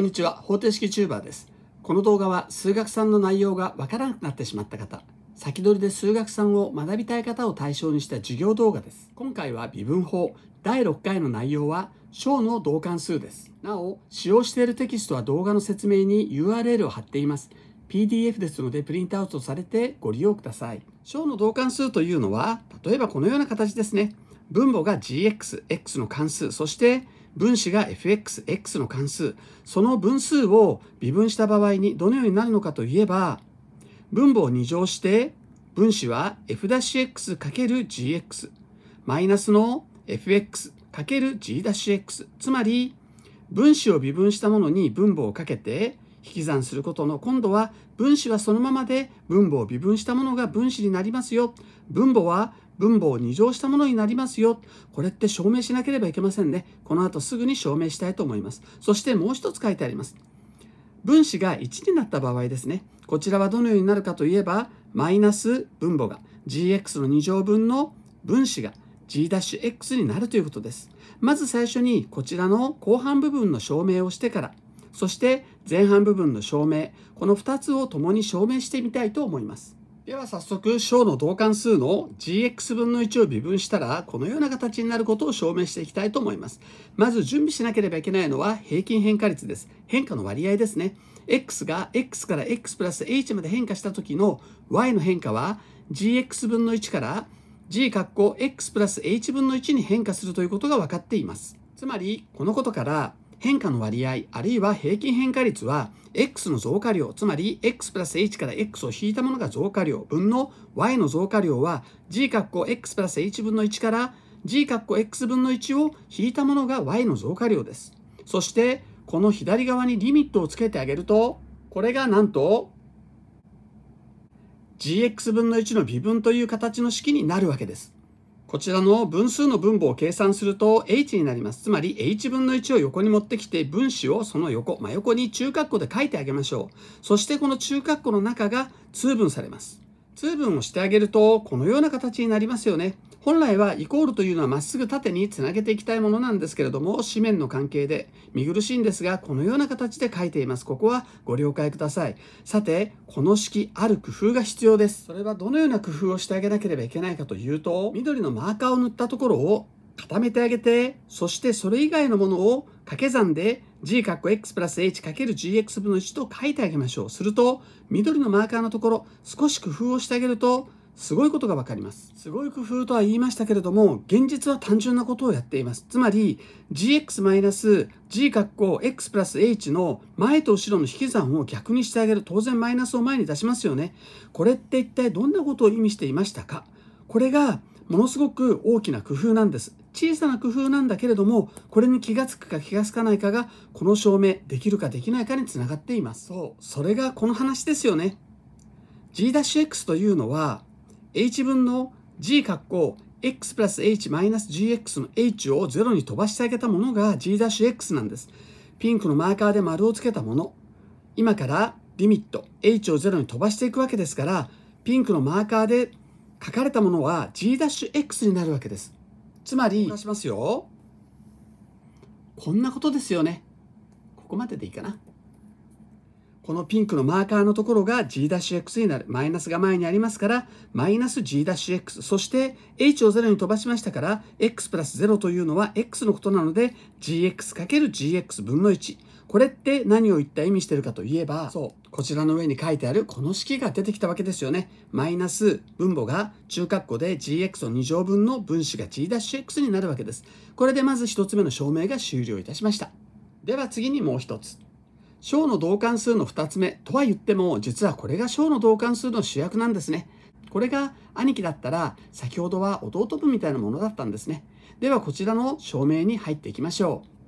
こんにちは方程式チューバーですこの動画は数学3の内容がわからなくなってしまった方先取りで数学3を学びたい方を対象にした授業動画です今回は微分法第6回の内容は小の同関数ですなお使用しているテキストは動画の説明に URL を貼っています PDF ですのでプリントアウトされてご利用ください小の同関数というのは例えばこのような形ですね分母が gx、x の関数、そして分子が fxx の関数、その分数を微分した場合にどのようになるのかといえば、分母を2乗して、分子は f'x×gx、マイナスの fx×gx、つまり、分子を微分したものに分母をかけて、引き算することの今度は分子はそのままで分母を微分したものが分子になりますよ分母は分母を2乗したものになりますよこれって証明しなければいけませんねこの後すぐに証明したいと思いますそしてもう一つ書いてあります分子が1になった場合ですねこちらはどのようになるかといえばマイナス分母が gx の2乗分の分子が g'x になるということですまず最初にこちらの後半部分の証明をしてからそして前半部分の証明この2つを共に証明してみたいと思いますでは早速小の同関数の gx 分の1を微分したらこのような形になることを証明していきたいと思いますまず準備しなければいけないのは平均変化率です変化の割合ですね x が x から x プラス h まで変化した時の y の変化は gx 分の1から g 括弧 x プラス h 分の1に変化するということが分かっていますつまりこのことから変化の割合、あるいは平均変化率は、x の増加量、つまり x プラス h から x を引いたものが増加量分の y の増加量は g 括弧 x プラス h 分の1から g 括弧 x 分の1を引いたものが y の増加量です。そして、この左側にリミットをつけてあげると、これがなんと、gx 分の1の微分という形の式になるわけです。こちらの分数の分母を計算すると h になります。つまり h 分の1を横に持ってきて分子をその横、真横に中括弧で書いてあげましょう。そしてこの中括弧の中が通分されます。通分をしてあげると、このような形になりますよね。本来はイコールというのはまっすぐ縦につなげていきたいものなんですけれども、紙面の関係で見苦しいんですが、このような形で書いています。ここはご了解ください。さて、この式、ある工夫が必要です。それはどのような工夫をしてあげなければいけないかというと、緑のマーカーを塗ったところを固めてあげて、そしてそれ以外のものを掛け算で g かっこ x プラス h かける gx 分の1と書いてあげましょう。すると、緑のマーカーのところ、少し工夫をしてあげると、すごいことがわかります。すごい工夫とは言いましたけれども、現実は単純なことをやっています。つまり、gx-g マイナスかっこ x プラス h の前と後ろの引き算を逆にしてあげる。当然マイナスを前に出しますよね。これって一体どんなことを意味していましたかこれがものすごく大きな工夫なんです。小さな工夫なんだけれどもこれに気が付くか気が付かないかがこの証明できるかできないかにつながっていますそうそれがこの話ですよね G-X というのは h 分の g 括弧 x プラス h-gx マイナスの h を0に飛ばしてあげたものが g-x なんですピンクのマーカーで丸をつけたもの今からリミット h を0に飛ばしていくわけですからピンクのマーカーで書かれたものは g-x になるわけですつまりしますよこんなことですよねここまででいいかなこのピンクのマーカーのところが G'X になる。マイナスが前にありますから、マイナス G'X。そして、H を0に飛ばしましたから、X プラス0というのは X のことなので、GX×GX 分の1。これって何を一体意味してるかといえば、そう、こちらの上に書いてあるこの式が出てきたわけですよね。マイナス分母が中括弧で gx の2乗分の分子が g'x になるわけです。これでまず1つ目の証明が終了いたしました。では次にもう1つ。小の同関数の2つ目とは言っても、実はこれが小の同関数の主役なんですね。これが兄貴だったら、先ほどは弟分みたいなものだったんですね。ではこちらの証明に入っていきましょう。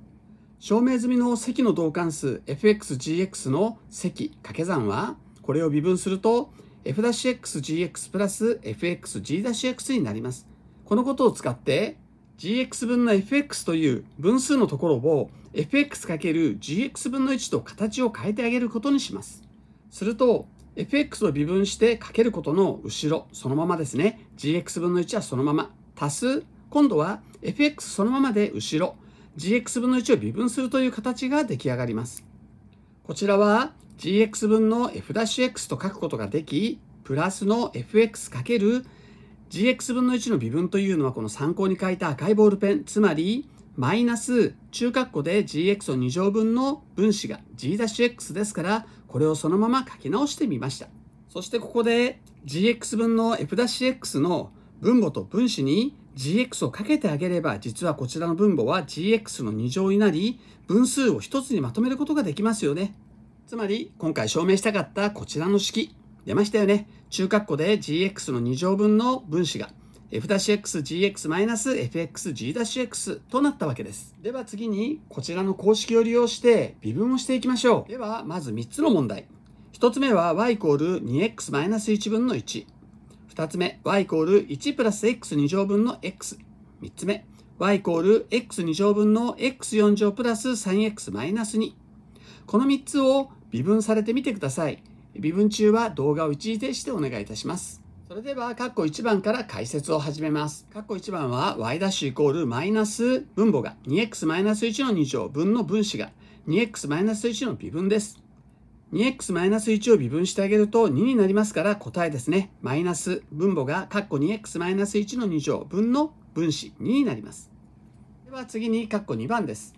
証明済みの積の同関数 fxgx の積掛け算は、これを微分すると、f-xgx プラス fxg-x になります。このことを使って、gx 分の fx という分数のところを f x かける g x 分の1と形を変えてあげることにします。すると、fx を微分してかけることの後ろ、そのままですね。gx 分の1はそのまま。足す、今度は fx そのままで後ろ。gx 分の1を微分するという形が出来上がります。こちらは gx 分の f'x と書くことができ、プラスの fx かける gx 分の1の微分というのはこの参考に書いた赤いボールペン、つまりマイナス中括弧で gx を2乗分の分子が g'x ですから、これをそのまま書き直してみました。そしてここで gx 分の f'x の分母と分子に GX をかけてあげれば実はこちらの分母は GX の2乗になり分数を1つにまとめることができますよねつまり今回証明したかったこちらの式出ましたよね中括弧で GX の2乗分の分子が f'xgx-fxg'x となったわけです。では次にこちらの公式を利用して微分をしていきましょう。ではまず3つの問題。1つ目は y 2x-1 分の1。2つ目、y イコール1プラス x2 乗分の x。3つ目、y イコール x2 乗分の x4 乗プラス 3x マイナス2。この3つを微分されてみてください。微分中は動画を一時停止してお願いいたします。それでは、カッコ1番から解説を始めます。カッコ1番は、y' イコールマイナス分母が 2x-1 の2乗分の分子が 2x-1 の微分です。2x-1 を微分してあげると2になりますから答えですね。マイナス分母がカッコ 2x-1 の2乗分の分子2になります。では次に括弧2番です。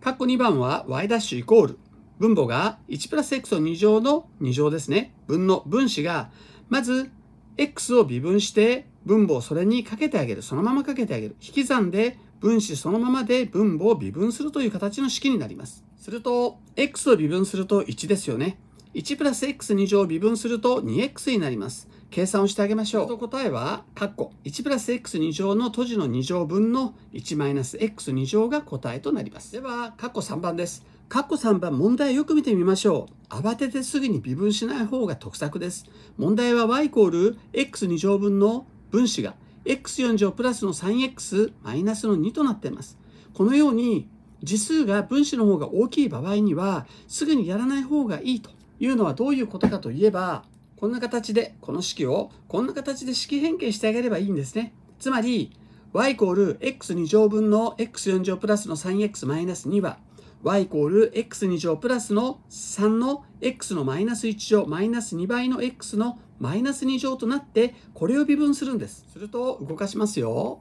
括弧2番は y' イコール分母が1プラス x の2乗の2乗ですね。分の分子がまず x を微分して分母をそれにかけてあげる。そのままかけてあげる。引き算で分子そのままで分母を微分するという形の式になります。すると、x を微分すると1ですよね。1プラス x2 乗を微分すると 2x になります。計算をしてあげましょう。答えは、括弧1プラス x2 乗の閉じの2乗分の1マイナス x2 乗が答えとなります。では、括弧3番です。括弧3番、問題をよく見てみましょう。慌ててすぐに微分しない方が得策です。問題は y イコール x2 乗分の分子が x4 乗プラスの 3x マイナスの2となっています。このように字数が分子の方が大きい場合にはすぐにやらない方がいいというのはどういうことかといえばこんな形でこの式をこんな形で式変形してあげればいいんですねつまり y イコール x2 乗分の x4 乗プラスの 3x-2 は y イコール x2 乗プラスの3の x のマイナス1乗マイナス2倍の x のマイナス2乗となってこれを微分するんですすると動かしますよ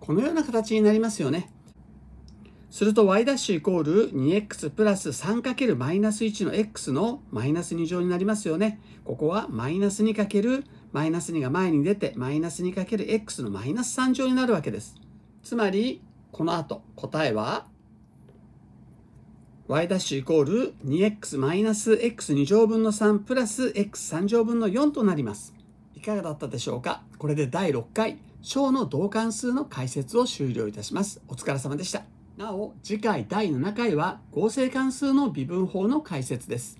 このような形になりますよねすると y' イコール 2x プラス 3× マイナス1の x のマイナス2乗になりますよね。ここはマイナス 2× マイナス2が前に出て、マイナス 2×x のマイナス3乗になるわけです。つまり、この後、答えは、y' イコール 2x マイナス x2 乗分の3プラス x3 乗分の4となります。いかがだったでしょうかこれで第6回、小の同関数の解説を終了いたします。お疲れ様でした。なお次回第7回は合成関数の微分法の解説です